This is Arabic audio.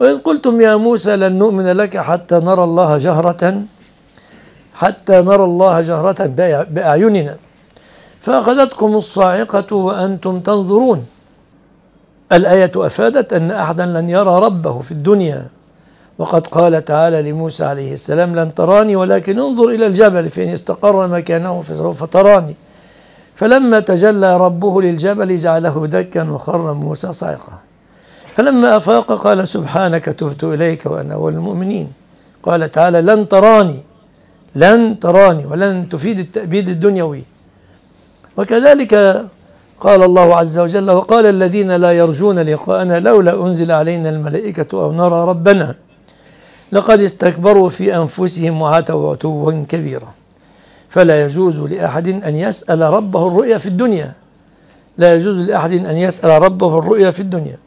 وإذ قلتم يا موسى لن نؤمن لك حتى نرى الله جهرة حتى نرى الله جهرة بأعيننا فأخذتكم الصاعقة وأنتم تنظرون الآية أفادت أن أحدا لن يرى ربه في الدنيا وقد قال تعالى لموسى عليه السلام لن تراني ولكن انظر إلى الجبل فإن استقر مكانه فسوف تراني فلما تجلى ربه للجبل جعله دكا وخر موسى صاعقه فلما أفاق قال سبحانك تبت إليك وأنا أول المؤمنين قال تعالى لن تراني لن تراني ولن تفيد التأبيد الدنيوي وكذلك قال الله عز وجل وقال الذين لا يرجون لقاءنا لولا أنزل علينا الملائكة أو نرى ربنا لقد استكبروا في أنفسهم وعتوا عتوا كبيرا فلا يجوز لأحد أن يسأل ربه الرؤيا في الدنيا لا يجوز لأحد أن يسأل ربه الرؤيا في الدنيا